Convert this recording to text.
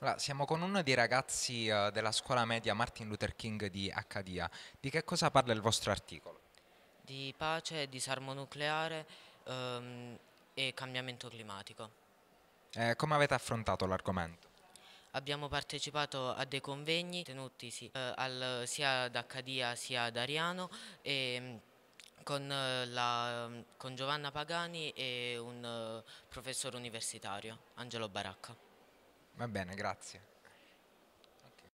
Allora, siamo con uno dei ragazzi uh, della scuola media Martin Luther King di Accadia. Di che cosa parla il vostro articolo? Di pace, disarmo nucleare um, e cambiamento climatico. Eh, come avete affrontato l'argomento? Abbiamo partecipato a dei convegni tenutisi eh, al, sia ad Accadia sia ad Ariano e mm, con, eh, la, mm, con Giovanna Pagani e un uh, eh, professore universitario, Angelo Baracca. Va bene, grazie.